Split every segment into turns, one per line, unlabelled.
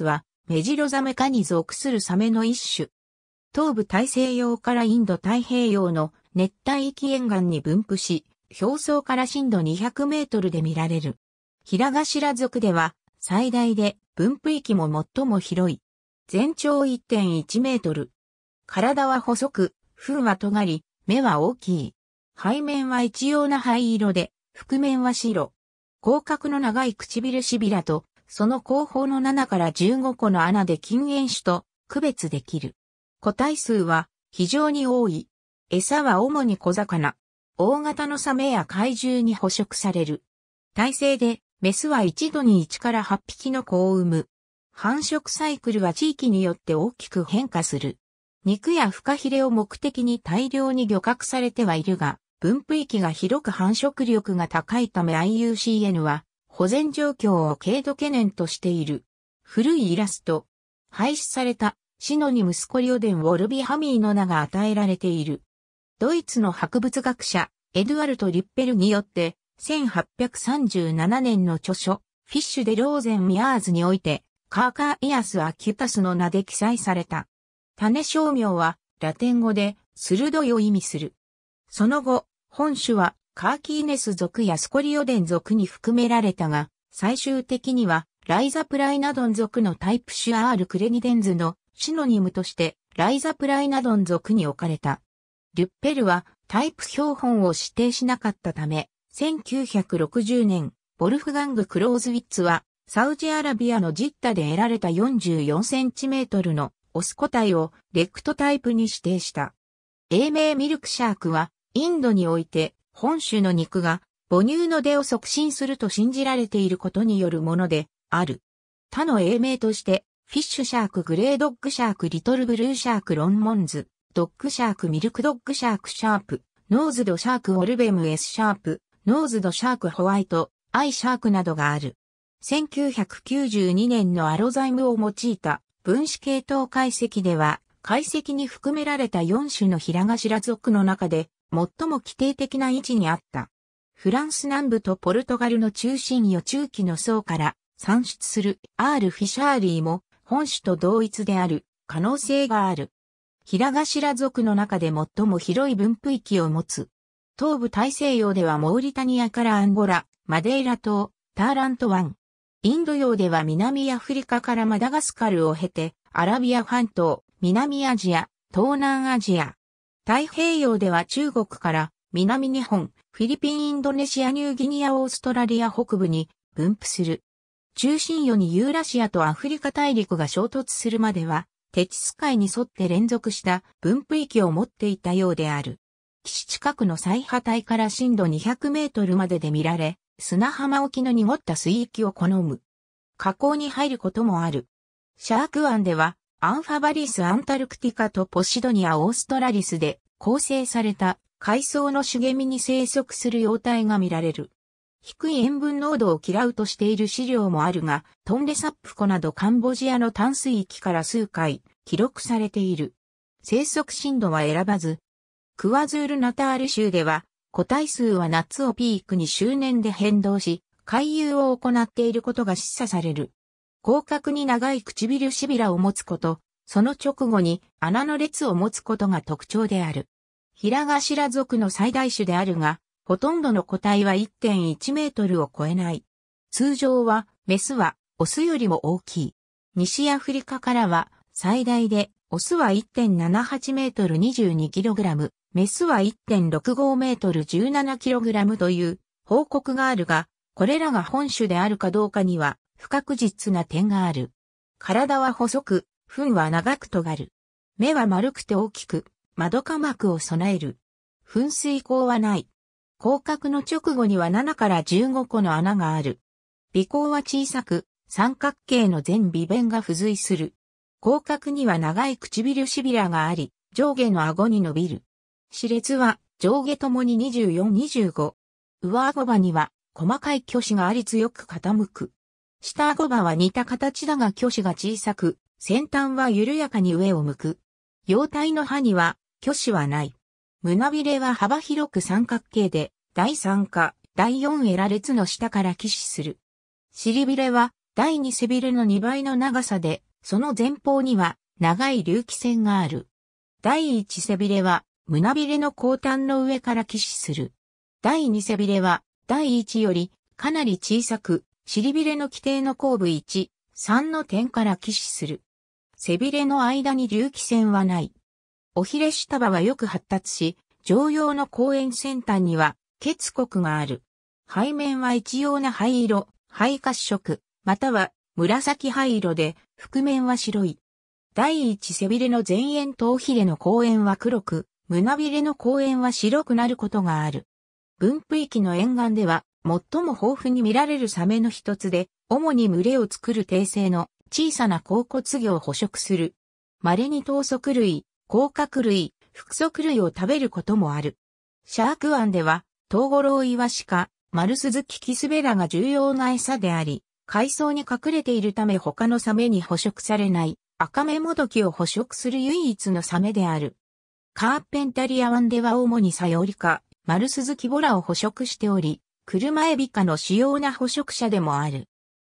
は、メジロザメ科に属するサメの一種。東部大西洋からインド太平洋の熱帯域沿岸に分布し、表層から深度200メートルで見られる。平頭族では最大で分布域も最も広い。全長1.1メートル。体は細く、糞は尖り、目は大きい。背面は一様な灰色で、覆面は白。広角の長い唇しびらとその後方の7から15個の穴で禁煙種と区別できる。個体数は非常に多い。餌は主に小魚。大型のサメや怪獣に捕食される。体制で、メスは一度に1から8匹の子を産む。繁殖サイクルは地域によって大きく変化する。肉やフカヒレを目的に大量に漁獲されてはいるが、分布域が広く繁殖力が高いため IUCN は保全状況を軽度懸念としている。古いイラスト。廃止されたシノニムスコリオデンウォルビハミーの名が与えられている。ドイツの博物学者、エドゥアルト・リッペルによって、1837年の著書、フィッシュ・デ・ローゼン・ミアーズにおいて、カーカーイアス・アキュタスの名で記載された。種商名は、ラテン語で、鋭いを意味する。その後、本種は、カーキーネス族やスコリオデン族に含められたが、最終的には、ライザプライナドン族のタイプシュアール・クレニデンズのシノニムとして、ライザプライナドン族に置かれた。リュッペルはタイプ標本を指定しなかったため、1960年、ボルフガング・クローズウィッツは、サウジアラビアのジッタで得られた44センチメートルのオス個体をレクトタイプに指定した。英名ミルクシャークは、インドにおいて本種の肉が母乳の出を促進すると信じられていることによるものである。他の英名として、フィッシュシャーク、グレードッグシャーク、リトルブルーシャーク、ロンモンズ、ドッグシャーク、ミルクドッグシャーク、シャープ、ノーズドシャーク、オルベム、S シャープ、ノーズドシャーク、ホワイト、アイシャークなどがある。1992年のアロザイムを用いた分子系統解析では、解析に含められた4種の平頭属の中で、最も規定的な位置にあった。フランス南部とポルトガルの中心予中期の層から産出する R フィシャーリーも本種と同一である可能性がある。平頭族の中で最も広い分布域を持つ。東部大西洋ではモーリタニアからアンゴラ、マデイラ島、ターラント湾。インド洋では南アフリカからマダガスカルを経て、アラビア半島、南アジア、東南アジア、太平洋では中国から南日本、フィリピン、インドネシア、ニューギニア、オーストラリア北部に分布する。中心よにユーラシアとアフリカ大陸が衝突するまでは、テチス海に沿って連続した分布域を持っていたようである。岸近くの最波帯から深度200メートルまでで見られ、砂浜沖の濁った水域を好む。河口に入ることもある。シャーク湾ではアンファバリス・アンタルクティカとポシドニア・オーストラリスで構成された海藻の茂みに生息する幼体が見られる。低い塩分濃度を嫌うとしている資料もあるが、トンレサップ湖などカンボジアの淡水域から数回記録されている。生息深度は選ばず、クワズールナタール州では、個体数は夏をピークに周年で変動し、回遊を行っていることが示唆される。広角に長い唇らを持つこと、その直後に穴の列を持つことが特徴である。平頭族の最大種であるが、ほとんどの個体は1.1メートルを超えない。通常は、メスは、オスよりも大きい。西アフリカからは、最大で、オスは1.78メートル22キログラム、メスは1.65メートル17キログラムという報告があるが、これらが本種であるかどうかには不確実な点がある。体は細く、糞は長く尖る。目は丸くて大きく、窓科膜を備える。噴水口はない。広角の直後には7から15個の穴がある。尾行は小さく、三角形の全微弁が付随する。広角には長い唇しびらがあり、上下の顎に伸びる。歯列は上下ともに24、25。上顎場には細かい虚子があり強く傾く。下顎歯は似た形だが鋸歯が小さく、先端は緩やかに上を向く。腰体の歯には鋸歯はない。胸びれは幅広く三角形で、第三下、第四エラ列の下から起死する。尻びれは第二背びれの2倍の長さで、その前方には長い隆起線がある。第一背びれは胸びれの後端の上から起死する。第二背びれは第一よりかなり小さく、尻びれの規定の後部1、3の点から起死する。背びれの間に隆起線はない。おひれ下場はよく発達し、常用の公園先端には結骨がある。背面は一様な灰色、灰褐色、または紫灰色で、覆面は白い。第一背びれの前縁頭ひれの公園は黒く、胸びれの公園は白くなることがある。分布域の沿岸では、最も豊富に見られるサメの一つで、主に群れを作る定性の小さな甲骨魚を捕食する。稀に等足類、甲殻類、複足類を食べることもある。シャーク湾では、トウゴロウイワシか、マルスズキキスベラが重要な餌であり、海藻に隠れているため他のサメに捕食されない赤目もどきを捕食する唯一のサメである。カーペンタリア湾では主にサヨリカ、マルスズキボラを捕食しており、車エビ科の主要な捕食者でもある。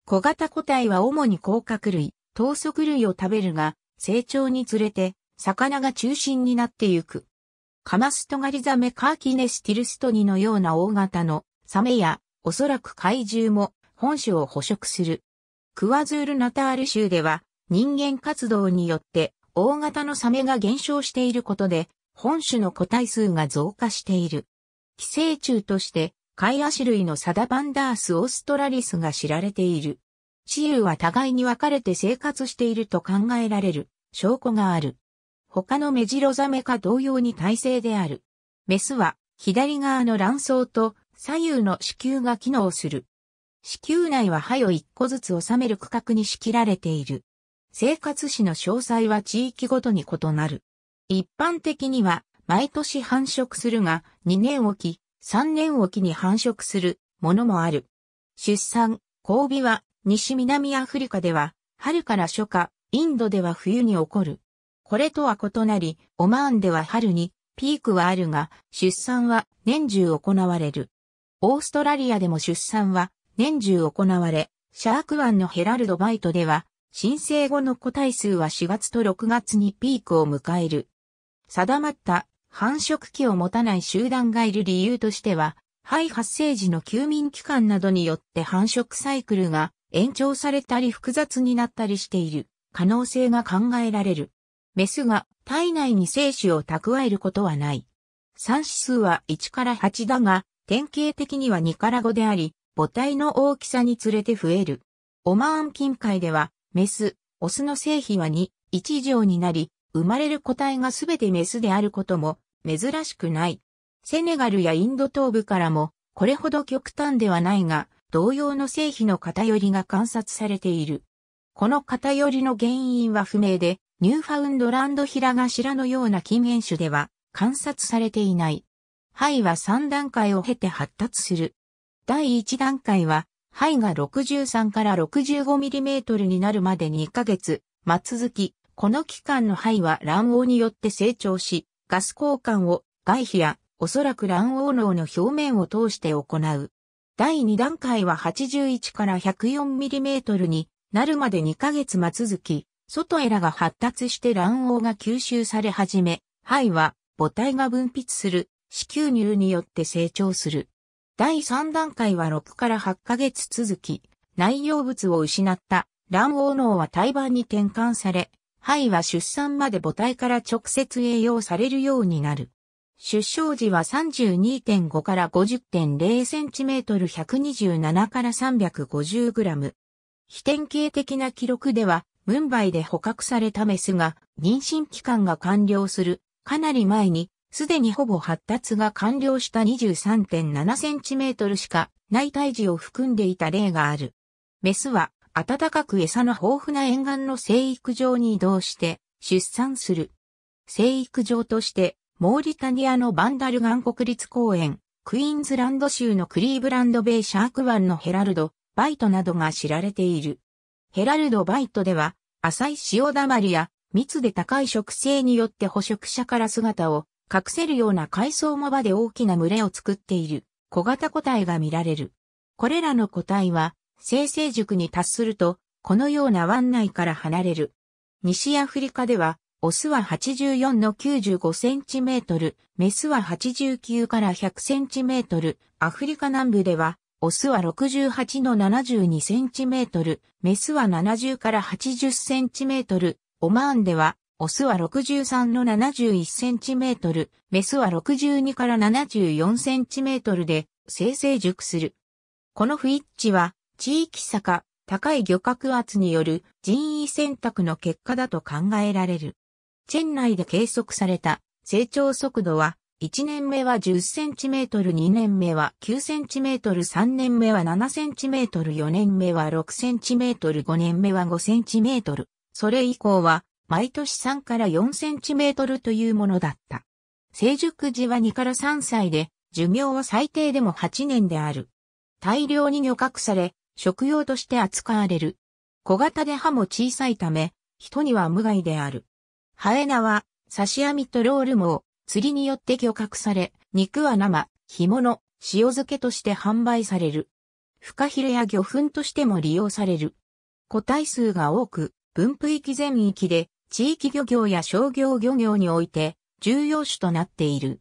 小型個体は主に甲殻類、糖足類を食べるが、成長につれて、魚が中心になってゆく。カマストガリザメカーキネスティルストニのような大型のサメや、おそらく怪獣も本種を捕食する。クワズールナタール州では人間活動によって大型のサメが減少していることで本種の個体数が増加している。寄生虫としてイアシ類のサダバンダース・オーストラリスが知られている。雌雄は互いに分かれて生活していると考えられる証拠がある。他のメジロザメか同様に耐性である。メスは左側の卵巣と左右の子宮が機能する。子宮内は歯を一個ずつ収める区画に仕切られている。生活史の詳細は地域ごとに異なる。一般的には毎年繁殖するが2年おき3年おきに繁殖するものもある。出産、交尾は西南アフリカでは春から初夏、インドでは冬に起こる。これとは異なり、オマーンでは春にピークはあるが、出産は年中行われる。オーストラリアでも出産は年中行われ、シャーク湾のヘラルドバイトでは、申請後の個体数は4月と6月にピークを迎える。定まった繁殖期を持たない集団がいる理由としては、肺発生時の休眠期間などによって繁殖サイクルが延長されたり複雑になったりしている可能性が考えられる。メスが体内に精子を蓄えることはない。産指数は1から8だが、典型的には2から5であり、母体の大きさにつれて増える。オマーン近海では、メス、オスの性比は2、1以上になり、生まれる個体がすべてメスであることも珍しくない。セネガルやインド東部からもこれほど極端ではないが、同様の性比の偏りが観察されている。この偏りの原因は不明で、ニューファウンドランドヒラガシラのような近縁種では観察されていない。肺は3段階を経て発達する。第1段階は、肺が63から 65mm になるまで2ヶ月、末続き、この器官の肺は卵黄によって成長し、ガス交換を外皮やおそらく卵黄脳の表面を通して行う。第2段階は81から 104mm になるまで2ヶ月間続き、外エラが発達して卵黄が吸収され始め、肺は母体が分泌する子宮乳によって成長する。第3段階は6から8ヶ月続き、内容物を失った卵黄脳は胎盤に転換され、肺は出産まで母体から直接栄養されるようになる。出生時は32.5から50.0センチメートル127から350グラム。非典型的な記録では、ムンバイで捕獲されたメスが、妊娠期間が完了する、かなり前に、すでにほぼ発達が完了した23.7センチメートルしか、内胎児を含んでいた例がある。メスは、暖かく餌の豊富な沿岸の生育場に移動して出産する。生育場として、モーリタニアのバンダルガン国立公園、クイーンズランド州のクリーブランドベイシャーク湾のヘラルド、バイトなどが知られている。ヘラルドバイトでは、浅い潮だまりや密で高い植生によって捕食者から姿を隠せるような海藻藻場で大きな群れを作っている小型個体が見られる。これらの個体は生成塾に達すると、このような湾内から離れる。西アフリカでは、オスは84の95センチメートル、メスは89から100センチメートル、アフリカ南部では、オスは68の72センチメートル、メスは70から80センチメートル、オマーンでは、オスは63の71センチメートル、メスは62から74センチメートルで、生成熟する。このィッチは、地域差か高い漁獲圧による人為選択の結果だと考えられる。チェン内で計測された成長速度は1年目は10センチメートル、2年目は9センチメートル、3年目は7センチメートル、4年目は6センチメートル、5年目は5センチメートル。それ以降は毎年3から4センチメートルというものだった。成熟時は2から3歳で寿命は最低でも8年である。大量に漁獲され、食用として扱われる。小型で歯も小さいため、人には無害である。ハエナは、刺し網とロール網、釣りによって漁獲され、肉は生、干物、塩漬けとして販売される。フカヒレや魚粉としても利用される。個体数が多く、分布域全域で、地域漁業や商業漁業において、重要種となっている。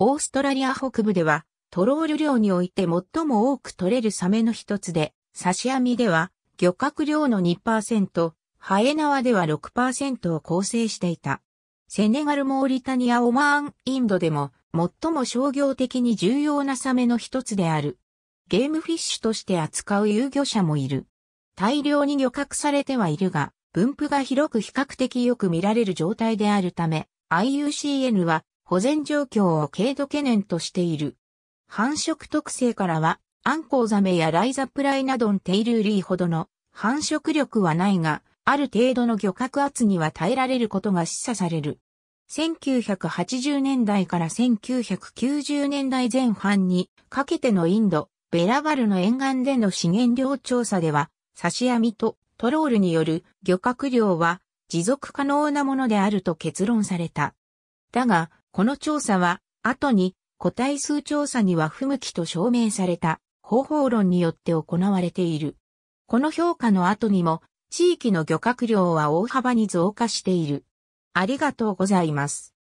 オーストラリア北部では、トロール漁において最も多く取れるサメの一つで、刺し網では、漁獲量の2%、ハエ縄では6%を構成していた。セネガル、モーリタニア、オマーン、インドでも、最も商業的に重要なサメの一つである。ゲームフィッシュとして扱う遊漁者もいる。大量に漁獲されてはいるが、分布が広く比較的よく見られる状態であるため、IUCN は保全状況を軽度懸念としている。繁殖特性からは、アンコウザメやライザプライナドンテイルーリーほどの繁殖力はないが、ある程度の漁獲圧には耐えられることが示唆される。1980年代から1990年代前半にかけてのインド、ベラガルの沿岸での資源量調査では、刺し網とトロールによる漁獲量は持続可能なものであると結論された。だが、この調査は後に個体数調査には不向きと証明された。方法論によって行われている。この評価の後にも、地域の漁獲量は大幅に増加している。ありがとうございます。